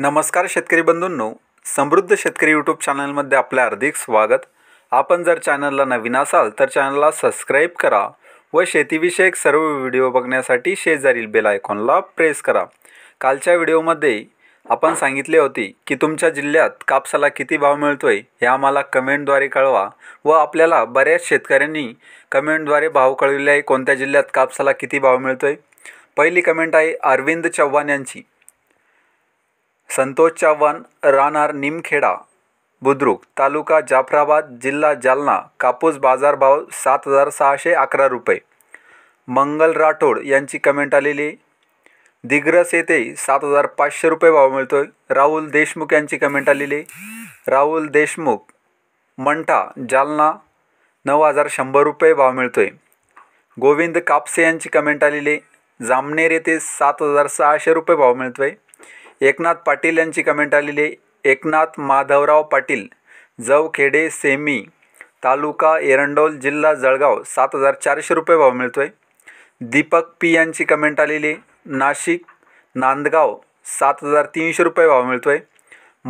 नमस्कार शेतकरी बंधूंनो समृद्ध शेतकरी यूट्यूब चॅनलमध्ये आपले हार्दिक स्वागत आपण जर चॅनलला नवीन असाल तर चॅनलला सबस्क्राईब करा व शेतीविषयक सर्व व्हिडिओ बघण्यासाठी शेजारील बेल आयकॉनला प्रेस करा कालच्या व्हिडिओमध्ये आपण सांगितले होते की तुमच्या जिल्ह्यात कापसाला किती भाव मिळतोय हे आम्हाला कमेंटद्वारे कळवा व आपल्याला बऱ्याच शेतकऱ्यांनी कमेंटद्वारे भाव कळविले आहे कोणत्या जिल्ह्यात कापसाला किती भाव मिळतोय पहिली कमेंट आहे अरविंद चव्हाण यांची संतोष चव्हाण राहणार निमखेडा बुद्रुक तालुका जाफराबाद जिल्हा जालना कापूस बाजारभाव सात हजार सहाशे अकरा रुपये मंगल राठोड यांची कमेंट आलेली दिग्रस येथे सात हजार पाचशे रुपये भाव मिळतोय राहुल देशमुख यांची कमेंट आलेली राहुल देशमुख मंठा जालना नऊ हजार शंभर रुपये भाव मिळतो आहे गोविंद कापसे यांची कमेंट आलेली जामनेर येथे सात हजार सहाशे रुपये भाव मिळतो आहे एकनाथ पाटील यांची कमेंट आलेली आहे एकनाथ माधवराव पाटील जवखेडे सेमी तालुका एरंडोल जिल्हा जळगाव सात हजार चारशे रुपये भाव मिळतो आहे दीपक पी यांची कमेंट आलेली नाशिक नांदगाव सात हजार तीनशे रुपये भाव मिळतो आहे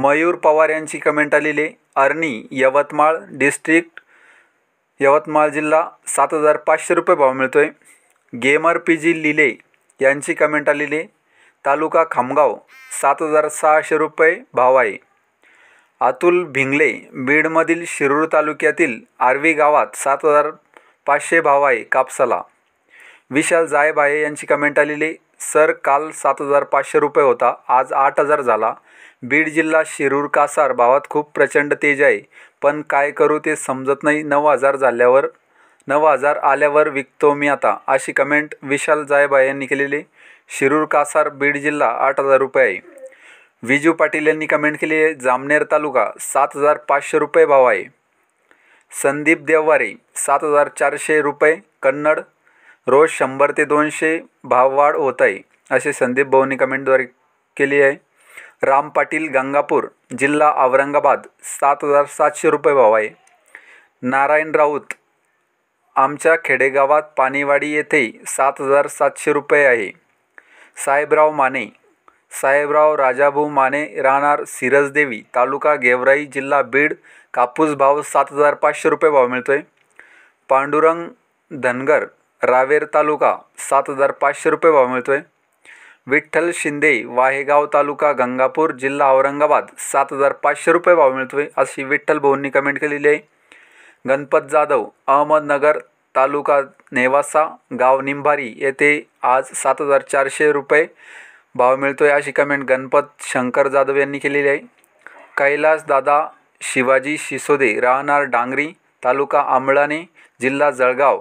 मयूर पवार यांची कमेंट आलेली अर्नी यवतमाळ डिस्ट्रिक्ट यवतमाळ जिल्हा सात हजार पाचशे रुपये भाव मिळतो आहे गेमर पी जी लिले यांची कमेंट आलेली तालुका खामगाव सात हजार सहाशे रुपये भाव आहे अतुल भिंगले बीडमधील शिरूर तालुक्यातील आर्वी गावात सात हजार पाचशे भाव आहे कापसाला विशाल आहे यांची कमेंट आलेली सर काल सात हजार पाचशे रुपये होता आज आठ हजार झाला बीड जिल्हा शिरूर कासार भावात खूप प्रचंड तेज आहे पण काय करू ते समजत नाही नऊ हजार झाल्यावर नऊ हजार आल्यावर विकतो मी आता अशी कमेंट विशाल जायबाय यांनी केलेली शिरूर कासार बीड जिल्हा आठ हजार रुपये आहे विजू पाटील यांनी कमेंट केली आहे जामनेर तालुका सात हजार पाचशे रुपये भाव आहे संदीप देववारे सात हजार चारशे रुपये कन्नड रोज शंभर ते दोनशे भाववाढ होत आहे असे संदीप भाऊंनी कमेंटद्वारे केली आहे राम पाटील गंगापूर जिल्हा औरंगाबाद सात हजार सातशे रुपये भाव आहे नारायण राऊत आमच्या खेडेगावात पाणीवाडी येथे सात हजार सातशे रुपये आहे साहेबराव माने साहेबराव राजाभाऊ माने राहणार सिरजदेवी तालुका गेवराई जिल्हा बीड कापूस भाव सात हजार पाचशे रुपये भाव मिळतो आहे पांडुरंग धनगर रावेर तालुका सात हजार पाचशे रुपये भाव मिळतो आहे विठ्ठल शिंदे वाहेगाव तालुका गंगापूर जिल्हा औरंगाबाद सात हजार पाचशे रुपये भाव मिळतो आहे अशी विठ्ठल भाऊंनी कमेंट केलेली आहे गणपत जाधव अहमदनगर तालुका नेवासा गाव निंभारी येथे आज सात हजार चारशे रुपये भाव मिळतो आहे अशी कमेंट गणपत शंकर जाधव यांनी केलेली आहे कैलास दादा शिवाजी शिसोदे राहणार डांगरी तालुका आमळाने जिल्हा जळगाव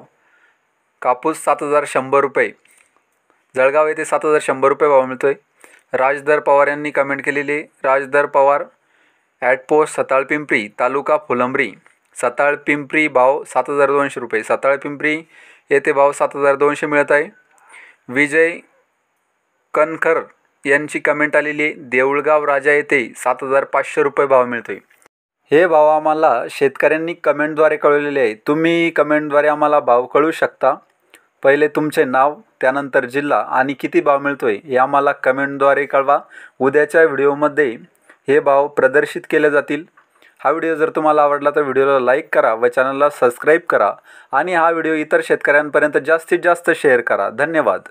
कापूस सात हजार शंभर रुपये जळगाव येथे सात हजार शंभर रुपये भाव मिळतो आहे राजदर पवार यांनी कमेंट केलेली आहे राजदर पवार ॲट पोस्ट सताळपिंपरी पिंपरी तालुका फुलंब्री साताळ पिंपरी भाव सात हजार दोनशे रुपये साताळ पिंपरी येथे भाव सात हजार दोनशे मिळत आहे विजय कनखर यांची कमेंट आलेली आहे देऊळगाव राजा येथे सात हजार पाचशे रुपये भाव मिळतो आहे हे भाव आम्हाला शेतकऱ्यांनी कमेंटद्वारे कळवलेले आहे तुम्ही कमेंटद्वारे आम्हाला भाव कळू शकता पहिले तुमचे नाव त्यानंतर जिल्हा आणि किती भाव मिळतो आहे हे आम्हाला कमेंटद्वारे कळवा उद्याच्या व्हिडिओमध्ये हे भाव प्रदर्शित केले जातील हा व्हिडिओ जर तुम्हाला आवडला तर व्हिडिओला लाईक करा व चॅनलला सबस्क्राईब करा आणि हा व्हिडिओ इतर शेतकऱ्यांपर्यंत जास्तीत जास्त शेअर करा धन्यवाद